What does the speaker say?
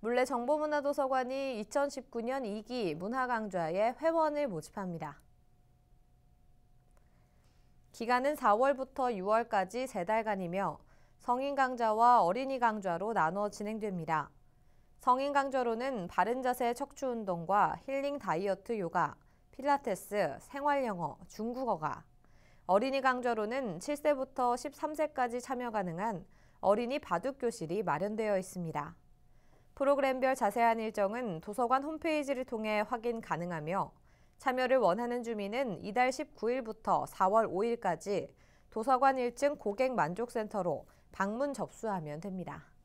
물레 정보문화도서관이 2019년 2기 문화강좌에 회원을 모집합니다. 기간은 4월부터 6월까지 3달간이며 성인 강좌와 어린이 강좌로 나누어 진행됩니다. 성인 강좌로는 바른 자세 척추 운동과 힐링 다이어트 요가, 필라테스, 생활 영어, 중국어가 어린이 강좌로는 7세부터 13세까지 참여 가능한 어린이 바둑 교실이 마련되어 있습니다. 프로그램별 자세한 일정은 도서관 홈페이지를 통해 확인 가능하며 참여를 원하는 주민은 이달 19일부터 4월 5일까지 도서관 1층 고객만족센터로 방문 접수하면 됩니다.